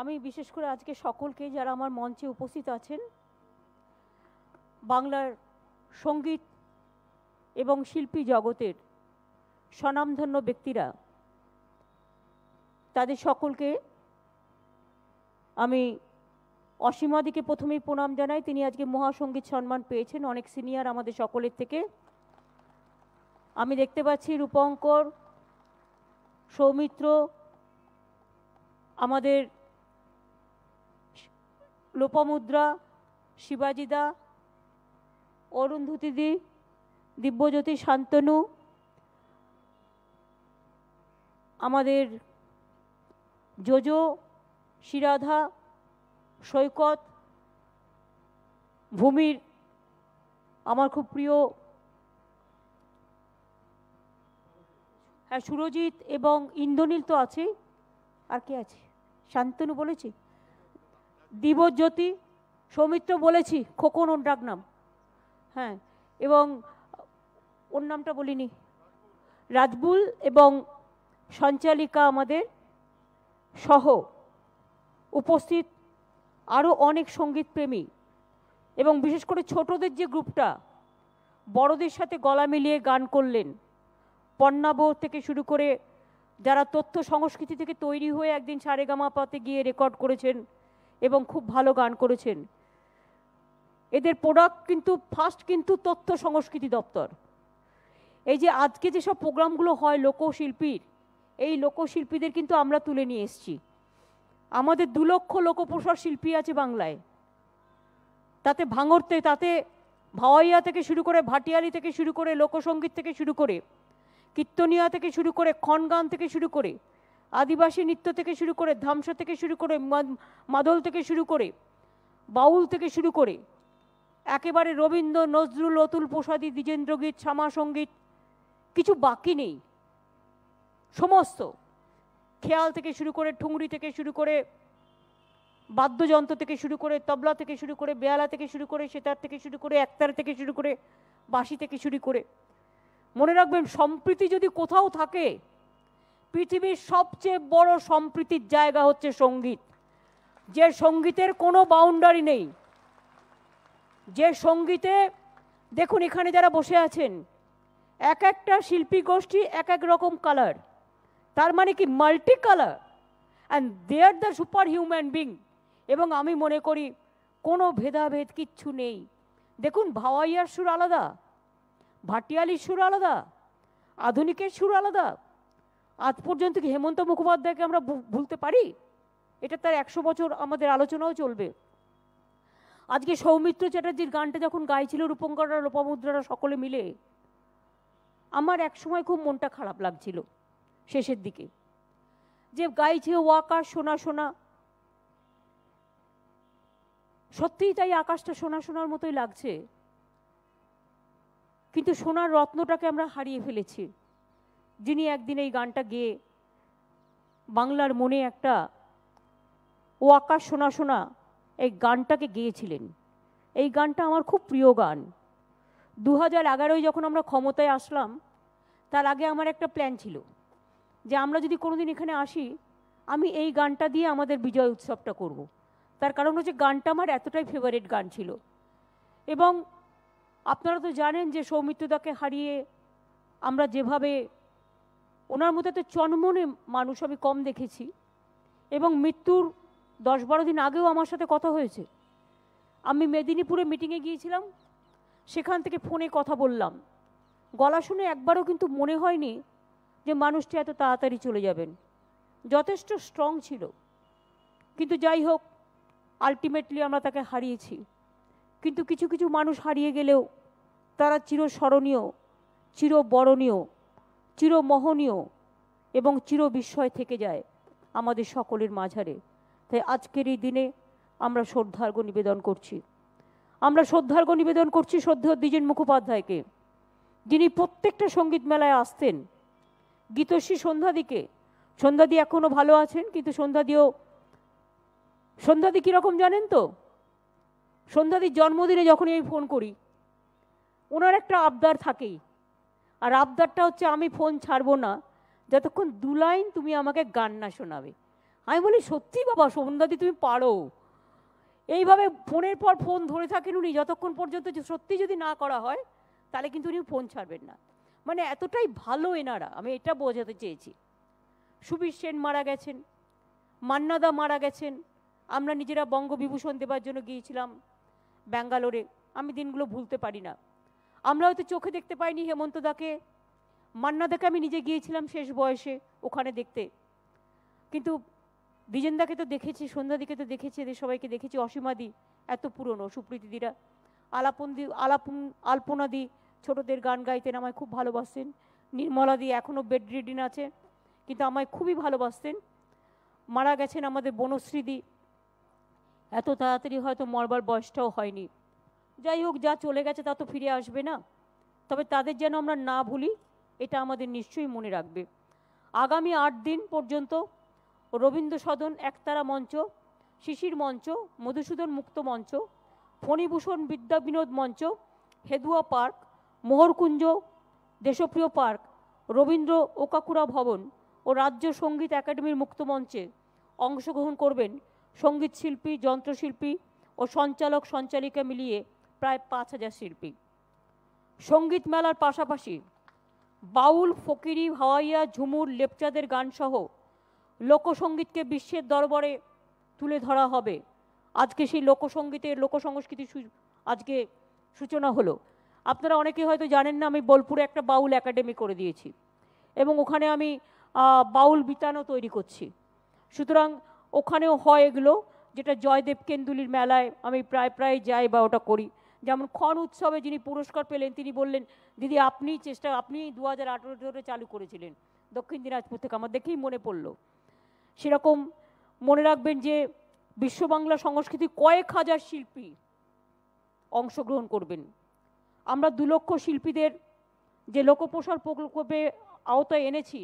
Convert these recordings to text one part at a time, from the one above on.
আমি বিশেষ করে আজকে সকলকে যারা আমার মঞ্চে উপস্থিত আছেন বাংলার সঙ্গীত এবং শিল্পী জগতের স্বনামধন্য ব্যক্তিরা তাদের সকলকে আমি অসীমাদিকে প্রথমেই প্রণাম জানাই তিনি আজকে মহাসঙ্গীত সম্মান পেয়েছেন অনেক সিনিয়র আমাদের সকলের থেকে আমি দেখতে পাচ্ছি রূপঙ্কর সৌমিত্র আমাদের লোপামুদ্রা শিবাজিদা অরুন্ধতিদি দিব্যজ্যোতি শান্তনু আমাদের যোজো শিরাধা সৈকত ভূমির আমার খুব প্রিয় হ্যাঁ সুরজিৎ এবং ইন্দ্রনীল তো আছে আর কে আছে শান্তনু বলেছি দিবজ্যোতি সৌমিত্র বলেছি খোকন ওর ডাক নাম হ্যাঁ এবং ওর নামটা বলিনি রাজবুল এবং সঞ্চালিকা আমাদের সহ উপস্থিত আরও অনেক সঙ্গীতপ্রেমী এবং বিশেষ করে ছোটদের যে গ্রুপটা বড়দের সাথে গলা মিলিয়ে গান করলেন পন্নাব থেকে শুরু করে যারা তথ্য সংস্কৃতি থেকে তৈরি হয়ে একদিন সারেগামাপাতে গিয়ে রেকর্ড করেছেন এবং খুব ভালো গান করেছেন এদের প্রোডাক্ট কিন্তু ফার্স্ট কিন্তু তথ্য সংস্কৃতি দপ্তর এই যে আজকে যেসব প্রোগ্রামগুলো হয় লোকশিল্পীর এই লোকশিল্পীদের কিন্তু আমরা তুলে নিয়ে এসছি আমাদের দু লক্ষ লোকপ্রসার শিল্পী আছে বাংলায় তাতে ভাঙরতে তাতে ভাওয়াইয়া থেকে শুরু করে ভাটিয়ালি থেকে শুরু করে লোকসঙ্গীত থেকে শুরু করে কীর্তনিয়া থেকে শুরু করে খনগান থেকে শুরু করে আদিবাসী নৃত্য থেকে শুরু করে ধামসা থেকে শুরু করে মাদল থেকে শুরু করে বাউল থেকে শুরু করে একেবারে রবীন্দ্র নজরুল অতুল প্রসাদী দ্বিজেন্দ্রগীত শ্যামা সঙ্গীত কিছু বাকি নেই সমস্ত খেয়াল থেকে শুরু করে ঠুংরি থেকে শুরু করে বাদ্যযন্ত্র থেকে শুরু করে তবলা থেকে শুরু করে বেয়ালা থেকে শুরু করে সেতার থেকে শুরু করে একতার থেকে শুরু করে বাঁশি থেকে শুরু করে মনে রাখবেন সম্প্রীতি যদি কোথাও থাকে পৃথিবীর সবচেয়ে বড় সম্প্রীতির জায়গা হচ্ছে সঙ্গীত যে সঙ্গীতের কোনো বাউন্ডারি নেই যে সঙ্গীতে দেখুন এখানে যারা বসে আছেন এক একটা শিল্পী গোষ্ঠী এক এক রকম কালার তার মানে কি multi colour and they are the super human being এবং আমি মনে করি কোনো ভেদাভেদ কিচ্ছু নেই দেখুন ভাওয়াইয়ার সুর আলাদা ভাটিয়ালির সুর আলাদা আধুনিকের সুর আলাদা আজ পর্যন্ত কি হেমন্ত মুখোপাধ্যায়কে আমরা ভুলতে পারি এটা তার একশো বছর আমাদের আলোচনাও চলবে আজকে সৌমিত্র চ্যাটার্জির গানটা যখন গাইছিল রূপঙ্করা লোপামুদ্রারা সকলে মিলে আমার একসময় খুব মনটা খারাপ লাগছিল শেষের দিকে যে গাইছে ও আকাশ শোনা শোনা সত্যিই তাই আকাশটা শোনা শোনার মতোই লাগছে কিন্তু সোনার রত্নটাকে আমরা হারিয়ে ফেলেছি যিনি একদিন এই গানটা গেয়ে বাংলার মনে একটা ও আকাশ শোনা শোনা এই গানটাকে গেয়েছিলেন এই গানটা আমার খুব প্রিয় গান দু হাজার এগারোয় যখন আমরা ক্ষমতায় আসলাম তার আগে আমার একটা প্ল্যান ছিল যে আমরা যদি কোনোদিন এখানে আসি আমি এই গানটা দিয়ে আমাদের বিজয় উৎসবটা করব। তার কারণ হচ্ছে গানটা আমার এতটাই ফেভারিট গান ছিল এবং আপনারা তো জানেন যে সৌমিত্রদাকে হারিয়ে আমরা যেভাবে ওনার মধ্যে তো চনমনে মানুষ আমি কম দেখেছি এবং মৃত্যুর দশ বারো দিন আগেও আমার সাথে কথা হয়েছে আমি মেদিনীপুরে মিটিংয়ে গিয়েছিলাম সেখান থেকে ফোনে কথা বললাম গলা শুনে একবারও কিন্তু মনে হয়নি যে মানুষটি এত তাড়াতাড়ি চলে যাবেন যথেষ্ট স্ট্রং ছিল কিন্তু যাই হোক আলটিমেটলি আমরা তাকে হারিয়েছি কিন্তু কিছু কিছু মানুষ হারিয়ে গেলেও তারা চিরস্মরণীয় চিরবরণীয় চিরমোহনীয় এবং চিরবিস্ময় থেকে যায় আমাদের সকলের মাঝারে তাই আজকের এই দিনে আমরা শ্রদ্ধার্ঘ নিবেদন করছি আমরা শ্রদ্ধার্ঘ নিবেদন করছি শ্রদ্ধেয় দ্বিজেন মুখোপাধ্যায়কে যিনি প্রত্যেকটা সঙ্গীত মেলায় আসতেন গীতশ্রী সন্ধ্যাদিকে সন্ধ্যাদি এখনও ভালো আছেন কিন্তু সন্ধ্যাদিও সন্ধ্যাদি কীরকম জানেন তো সন্ধ্যাদির জন্মদিনে যখনই আমি ফোন করি ওনার একটা আবদার থাকেই আর আবদারটা হচ্ছে আমি ফোন ছাড়বো না যতক্ষণ দু লাইন তুমি আমাকে গান না শোনাবে আমি বলি সত্যি বাবা শোভনদাদি তুমি পারো এইভাবে ফোনের পর ফোন ধরে থাকেন উনি যতক্ষণ পর্যন্ত সত্যি যদি না করা হয় তাহলে কিন্তু উনি ফোন ছাড়বেন না মানে এতটাই ভালো এনারা আমি এটা বোঝাতে চেয়েছি সুবীর সেন মারা গেছেন মান্নাদা মারা গেছেন আমরা নিজেরা বঙ্গবিভূষণ দেবার জন্য গিয়েছিলাম ব্যাঙ্গালোরে আমি দিনগুলো ভুলতে পারি না আমরা হয়তো চোখে দেখতে পাইনি হেমন্তদাকে মান্না দাকে আমি নিজে গিয়েছিলাম শেষ বয়সে ওখানে দেখতে কিন্তু দ্বিজেন্দাকে তো দেখেছি সন্ধ্যাদিকে তো দেখেছি এদের সবাইকে দেখেছি অসীমাদি এত পুরনো সুপ্রীতি দিরা আলাপন দি আলাপন আলপনাদি ছোটদের গান গাইতেন আমায় খুব ভালোবাসতেন নির্মলাদি এখনও বেড রিডিন আছে কিন্তু আমায় খুবই ভালোবাসতেন মারা গেছেন আমাদের বনশ্রীদি এত তাড়াতাড়ি হয়তো মরবার বয়সটাও হয়নি যাই হোক যা চলে গেছে তা তো ফিরে আসবে না তবে তাদের যেন আমরা না ভুলি এটা আমাদের নিশ্চয়ই মনে রাখবে আগামী আট দিন পর্যন্ত রবীন্দ্র সদন একতারা মঞ্চ শিশির মঞ্চ মধুসূদন মুক্ত মঞ্চ Phanibhushan Vidya Binod Mancha Hedua park Moharkunja Deshapriya park Rabindra Okakura Bhavan ও রাজ্য সঙ্গীত একাডেমির মুক্ত মঞ্চে অংশগ্রহণ করবেন সঙ্গীতশিল্পী যন্ত্রশিল্পী ও সঞ্চালক সঞ্চালিকা মিলিয়ে প্রায় পাঁচ হাজার শিল্পী সঙ্গীত মেলার পাশাপাশি বাউল ফকিরি হাওয়াইয়া ঝুমুর লেপচাদের গানসহ লোকসঙ্গীতকে বিশ্বের দরবারে তুলে ধরা হবে আজকে সেই লোকসঙ্গীতের লোকসংস্কৃতির আজকে সূচনা হলো আপনারা অনেকে হয়তো জানেন না আমি বোলপুরে একটা বাউল একাডেমি করে দিয়েছি এবং ওখানে আমি বাউল বিতানও তৈরি করছি সুতরাং ওখানেও হয় এগুলো যেটা জয়দেব কেন্দুলির মেলায় আমি প্রায় প্রায় যাই বা ওটা করি যেমন খন উৎসবে যিনি পুরস্কার পেলেন তিনি বললেন দিদি আপনি চেষ্টা আপনি দু হাজার ধরে চালু করেছিলেন দক্ষিণ দিনাজপুর থেকে আমার দেখেই মনে পড়ল সেরকম মনে রাখবেন যে বিশ্ব বাংলা সংস্কৃতি কয়েক হাজার শিল্পী অংশগ্রহণ করবেন আমরা দু লক্ষ শিল্পীদের যে লোকপ্রসার প্রকল্পে আওতায় এনেছি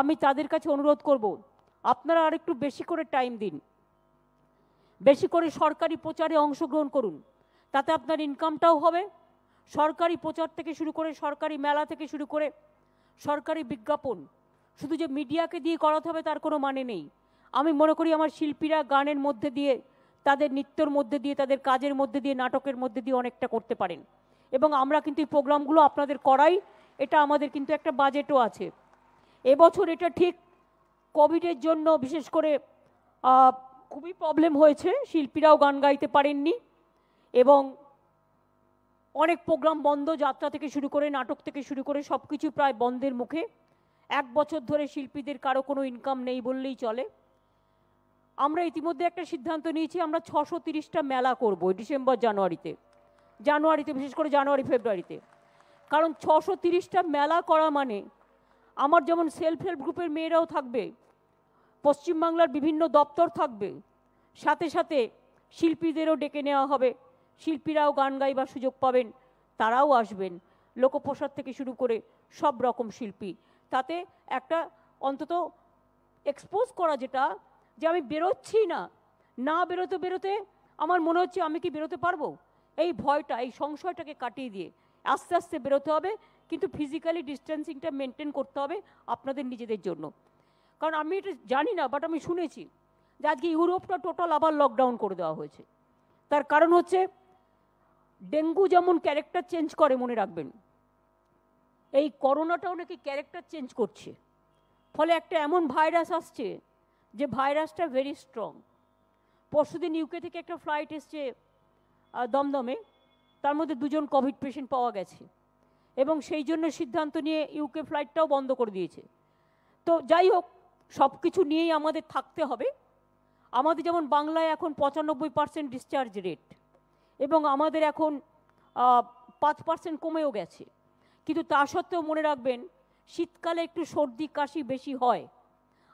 আমি তাদের কাছে অনুরোধ করব আপনারা আর একটু বেশি করে টাইম দিন বেশি করে সরকারি প্রচারে অংশগ্রহণ করুন তাতে আপনার ইনকামটাও হবে সরকারি প্রচার থেকে শুরু করে সরকারি মেলা থেকে শুরু করে সরকারি বিজ্ঞাপন শুধু যে মিডিয়াকে দিয়ে করাতে হবে তার কোনো মানে নেই আমি মনে করি আমার শিল্পীরা গানের মধ্যে দিয়ে তাদের নৃত্যর মধ্যে দিয়ে তাদের কাজের মধ্যে দিয়ে নাটকের মধ্যে দিয়ে অনেকটা করতে পারেন এবং আমরা কিন্তু এই প্রোগ্রামগুলো আপনাদের করাই এটা আমাদের কিন্তু একটা বাজেটও আছে এবছর এটা ঠিক কোভিডের জন্য বিশেষ করে খুবই প্রবলেম হয়েছে শিল্পীরাও গান গাইতে পারেননি এবং অনেক প্রোগ্রাম বন্ধ যাত্রা থেকে শুরু করে নাটক থেকে শুরু করে সব কিছু প্রায় বন্ধের মুখে এক বছর ধরে শিল্পীদের কারো কোনো ইনকাম নেই বললেই চলে আমরা ইতিমধ্যে একটা সিদ্ধান্ত নিয়েছি আমরা ছশো তিরিশটা মেলা করব ডিসেম্বর জানুয়ারিতে জানুয়ারিতে বিশেষ করে জানুয়ারি ফেব্রুয়ারিতে কারণ ছশো তিরিশটা মেলা করা মানে আমার যেমন সেলফ হেল্প গ্রুপের মেয়েরাও থাকবে পশ্চিমবাংলার বিভিন্ন দপ্তর থাকবে সাথে সাথে শিল্পীদেরও ডেকে নেওয়া হবে শিল্পীরাও গান গাইবার সুযোগ পাবেন তারাও আসবেন লোকপ্রসাদ থেকে শুরু করে সব রকম শিল্পী তাতে একটা অন্তত এক্সপোজ করা যেটা যে আমি বেরোচ্ছি না না বেরোতে বেরোতে আমার মনে হচ্ছে আমি কি বেরোতে পারবো এই ভয়টা এই সংশয়টাকে কাটিয়ে দিয়ে আস্তে আস্তে বেরোতে হবে কিন্তু ফিজিক্যালি ডিস্টেন্সিংটা মেনটেন করতে হবে আপনাদের নিজেদের জন্য কারণ আমি এটা জানি না বাট আমি শুনেছি যে আজকে ইউরোপটা টোটাল আবার লকডাউন করে দেওয়া হয়েছে তার কারণ হচ্ছে ডেঙ্গু যেমন ক্যারেক্টার চেঞ্জ করে মনে রাখবেন এই করোনাটাও নাকি ক্যারেক্টার চেঞ্জ করছে ফলে একটা এমন ভাইরাস আসছে যে ভাইরাসটা ভেরি স্ট্রং পরশুদিন ইউকে থেকে একটা ফ্লাইট এসছে দমদমে তার মধ্যে দুজন কোভিড পেশেন্ট পাওয়া গেছে এবং সেই জন্য সিদ্ধান্ত নিয়ে ইউকে ফ্লাইটটাও বন্ধ করে দিয়েছে তো যাই হোক সব কিছু নিয়েই আমাদের থাকতে হবে আমাদের যেমন বাংলায় এখন পঁচানব্বই পার্সেন্ট ডিসচার্জ রেট এবং আমাদের এখন পাঁচ পার্সেন্ট কমেও গেছে কিন্তু তা সত্ত্বেও মনে রাখবেন শীতকালে একটু সর্দি কাশি বেশি হয়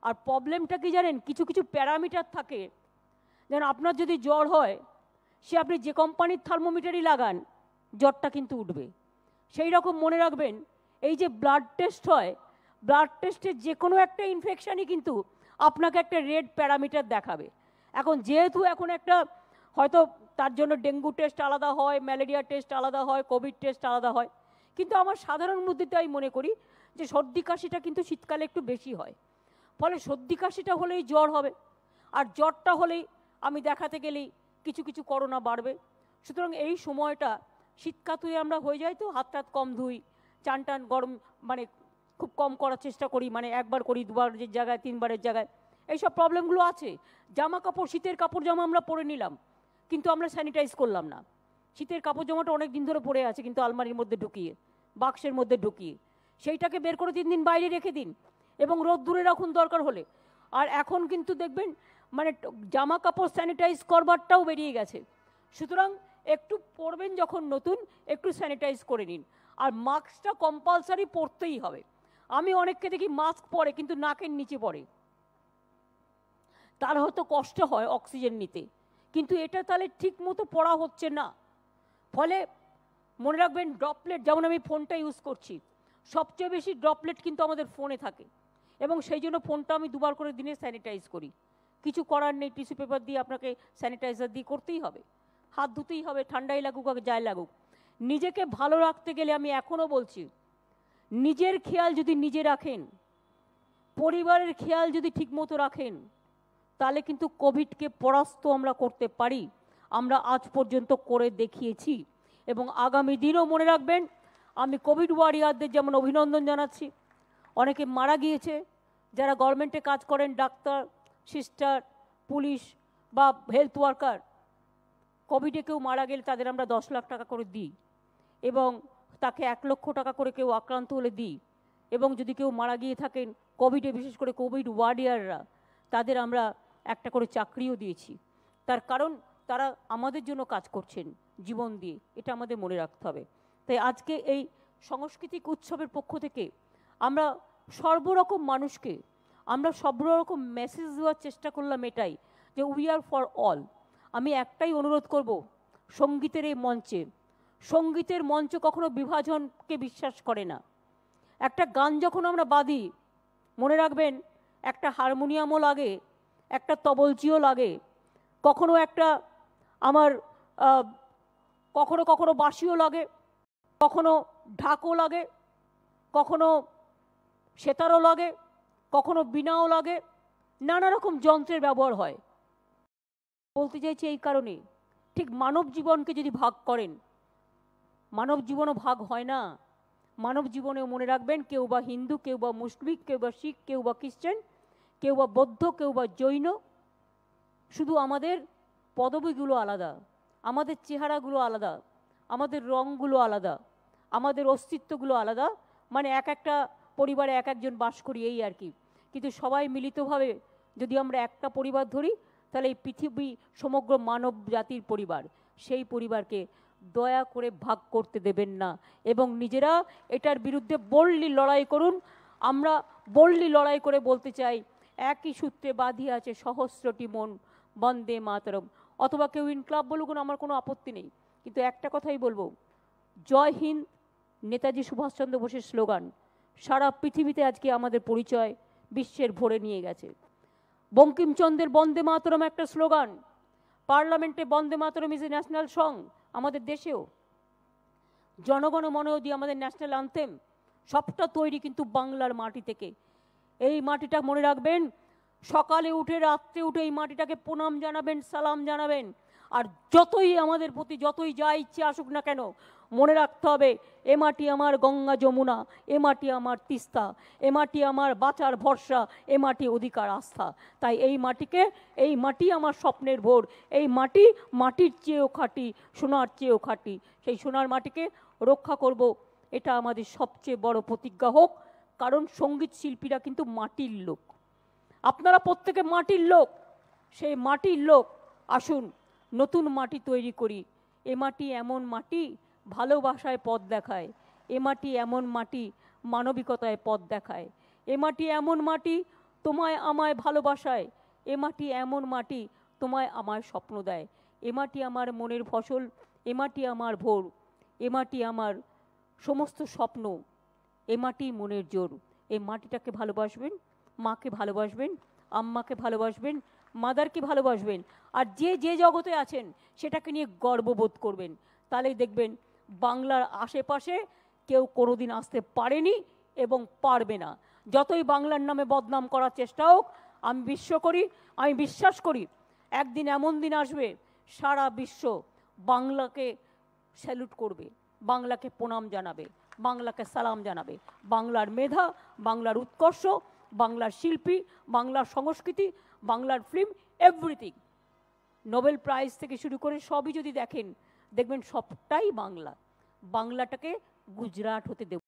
আর প্রবলেমটা কি জানেন কিছু কিছু প্যারামিটার থাকে যেন আপনার যদি জ্বর হয় সে আপনি যে কোম্পানির থার্মোমিটারই লাগান জ্বরটা কিন্তু উঠবে সেই রকম মনে রাখবেন এই যে ব্লাড টেস্ট হয় ব্লাড টেস্টে যে কোনো একটা ইনফেকশানই কিন্তু আপনাকে একটা রেড প্যারামিটার দেখাবে এখন যেহেতু এখন একটা হয়তো তার জন্য ডেঙ্গু টেস্ট আলাদা হয় ম্যালেরিয়া টেস্ট আলাদা হয় কোভিড টেস্ট আলাদা হয় কিন্তু আমার সাধারণ বুদ্ধিতে আমি মনে করি যে সর্দি কাশিটা কিন্তু শীতকালে একটু বেশি হয় ফলে সর্দি কাশিটা হলেই জ্বর হবে আর জ্বরটা হলেই আমি দেখাতে গেলেই কিছু কিছু করোনা বাড়বে সুতরাং এই সময়টা শীতকাতুয়ে আমরা হয়ে যাই তো হাত টাত কম ধুই চান টান গরম মানে খুব কম করার চেষ্টা করি মানে একবার করি দুবারের জায়গায় তিনবারের জায়গায় এইসব প্রবলেমগুলো আছে জামা কাপড় শীতের কাপড় জামা আমরা পরে নিলাম কিন্তু আমরা স্যানিটাইজ করলাম না শীতের কাপড় জামাটা অনেক দিন ধরে পড়ে আছে কিন্তু আলমারির মধ্যে ঢুকিয়ে বাক্সের মধ্যে ঢুকিয়ে সেইটাকে বের করে তিন দিন বাইরে রেখে দিন এবং রোদ দূরে রাখুন দরকার হলে আর এখন কিন্তু দেখবেন মানে জামা কাপড় স্যানিটাইজ করবারটাও বেরিয়ে গেছে সুতরাং একটু পরবেন যখন নতুন একটু স্যানিটাইজ করে নিন আর মাস্কটা কম্পালসারি পরতেই হবে আমি অনেককে দেখি মাস্ক পরে কিন্তু নাকের নিচে পরে তার হয়তো কষ্ট হয় অক্সিজেন নিতে কিন্তু এটা তাহলে ঠিক মতো পড়া হচ্ছে না ফলে মনে রাখবেন ড্রপলেট যেমন আমি ফোনটা ইউজ করছি সবচেয়ে বেশি ড্রপলেট কিন্তু আমাদের ফোনে থাকে এবং সেই জন্য ফোনটা আমি দুবার করে দিনে স্যানিটাইজ করি কিছু করার নেই টিস্যু পেপার দিয়ে আপনাকে স্যানিটাইজার দিয়ে করতেই হবে হাত ধুতেই হবে ঠান্ডাই লাগুক আর যাই লাগুক নিজেকে ভালো রাখতে গেলে আমি এখনও বলছি নিজের খেয়াল যদি নিজে রাখেন পরিবারের খেয়াল যদি ঠিকমতো রাখেন তাহলে কিন্তু কোভিডকে পরাস্ত আমরা করতে পারি আমরা আজ পর্যন্ত করে দেখিয়েছি এবং আগামী দিনও মনে রাখবেন আমি কোভিড ওয়ারিয়ারদের যেমন অভিনন্দন জানাচ্ছি অনেকে মারা গিয়েছে যারা গভর্নমেন্টে কাজ করেন ডাক্তার সিস্টার পুলিশ বা হেলথ ওয়ার্কার কোভিডে কেউ মারা গেলে তাদের আমরা দশ লাখ টাকা করে দিই এবং তাকে এক লক্ষ টাকা করে কেউ আক্রান্ত হলে দিই এবং যদি কেউ মারা গিয়ে থাকেন কোভিডে বিশেষ করে কোভিড ওয়ারিয়াররা তাদের আমরা একটা করে চাকরিও দিয়েছি তার কারণ তারা আমাদের জন্য কাজ করছেন জীবন দিয়ে এটা আমাদের মনে রাখতে হবে তাই আজকে এই সাংস্কৃতিক উৎসবের পক্ষ থেকে আমরা সর্বরকম মানুষকে আমরা সর্বরকম মেসেজ দেওয়ার চেষ্টা করলাম এটাই যে উই আর ফর অল আমি একটাই অনুরোধ করব সঙ্গীতের এই মঞ্চে সঙ্গীতের মঞ্চ কখনো বিভাজনকে বিশ্বাস করে না একটা গান যখন আমরা বাঁধি মনে রাখবেন একটা হারমোনিয়ামও লাগে একটা তবলচিও লাগে কখনো একটা আমার কখনো কখনো বাঁশিও লাগে কখনো ঢাকও লাগে কখনো সেতারও লাগে কখনো বিনাও লাগে নানা রকম যন্ত্রের ব্যবহার হয় বলতে চাইছি এই কারণে ঠিক মানব জীবনকে যদি ভাগ করেন মানব জীবনও ভাগ হয় না মানব জীবনেও মনে রাখবেন কেউ বা হিন্দু কেউ বা মুসলিম কেউ বা শিখ কেউ বা খ্রিস্টান কেউ বা বৌদ্ধ কেউ বা জৈন শুধু আমাদের পদবীগুলো আলাদা আমাদের চেহারাগুলো আলাদা আমাদের রঙগুলো আলাদা আমাদের অস্তিত্বগুলো আলাদা মানে এক একটা পরিবারে এক একজন বাস করি এই আর কি কিন্তু সবাই মিলিতভাবে যদি আমরা একটা পরিবার ধরি তাহলে এই পৃথিবী সমগ্র মানব জাতির পরিবার সেই পরিবারকে দয়া করে ভাগ করতে দেবেন না এবং নিজেরা এটার বিরুদ্ধে বললি লড়াই করুন আমরা বললি লড়াই করে বলতে চাই একই সূত্রে বাঁধিয়ে আছে সহস্রটি মন বন্দে মাতরম অথবা কেউ ইন ক্লাব বলুক আমার কোনো আপত্তি নেই কিন্তু একটা কথাই বলবো জয় হিন্দ নেতাজি সুভাষচন্দ্র বোসের স্লোগান সারা পৃথিবীতে আজকে আমাদের পরিচয় বিশ্বের ভরে নিয়ে গেছে বঙ্কিমচন্দ্রের বন্দে মাতরম একটা স্লোগান পার্লামেন্টে Bande Mataram is a national song আমাদের দেশেও জনগণ মনোযোগী আমাদের ন্যাশনাল আনতেম সবটা তৈরি কিন্তু বাংলার মাটি থেকে এই মাটিটা মনে রাখবেন সকালে উঠে রাত্রে উঠে এই মাটিটাকে প্রণাম জানাবেন সালাম জানাবেন আর যতই আমাদের প্রতি যতই যা ইচ্ছে আসুক না কেন মনে রাখতে হবে এ মাটি আমার গঙ্গা যমুনা এ মাটি আমার তিস্তা এ মাটি আমার বাঁচার ভরসা এ মাটি অধিকার আস্থা তাই এই মাটিকে এই মাটি আমার স্বপ্নের ভোর এই মাটি মাটির চেয়েও খাটি সোনার চেয়েও খাটি সেই সোনার মাটিকে রক্ষা করব এটা আমাদের সবচেয়ে বড় প্রতিজ্ঞা হোক কারণ সঙ্গীত শিল্পীরা কিন্তু মাটির লোক আপনারা প্রত্যেকে মাটির লোক সেই মাটির লোক আসুন নতুন মাটি তৈরি করি এ মাটি এমন মাটি ভালোবাসায় পথ দেখায় এ মাটি এমন মাটি মানবিকতায় পথ দেখায় এ মাটি এমন মাটি তোমায় আমায় ভালোবাসায় এ মাটি এমন মাটি তোমায় আমায় স্বপ্ন দেয় এ মাটি আমার মনের ফসল এ মাটি আমার ভোর এ মাটি আমার সমস্ত স্বপ্ন এ মাটি মনের জোর এই মাটিটাকে ভালোবাসবেন মাকে ভালোবাসবেন আম্মাকে ভালোবাসবেন মাদারকে ভালোবাসবেন আর যে যে জগতে আছেন সেটাকে নিয়ে গর্ববোধ করবেন তাহলেই দেখবেন বাংলার আশেপাশে কেউ কোনোদিন আসতে পারেনি এবং পারবে না যতই বাংলার নামে বদনাম করার চেষ্টা হোক আমি বিশ্ব করি আমি বিশ্বাস করি একদিন এমন দিন আসবে সারা বিশ্ব বাংলাকে স্যালুট করবে বাংলাকে প্রণাম জানাবে বাংলাকে সালাম জানাবে বাংলার মেধা বাংলার উৎকর্ষ বাংলার শিল্পী বাংলার সংস্কৃতি বাংলার ফিল্ম এভরিথিং নোবেল প্রাইজ থেকে শুরু করে সবই যদি দেখেন দেখবেন সবটাই বাংলা বাংলাটাকে গুজরাট হতে দেব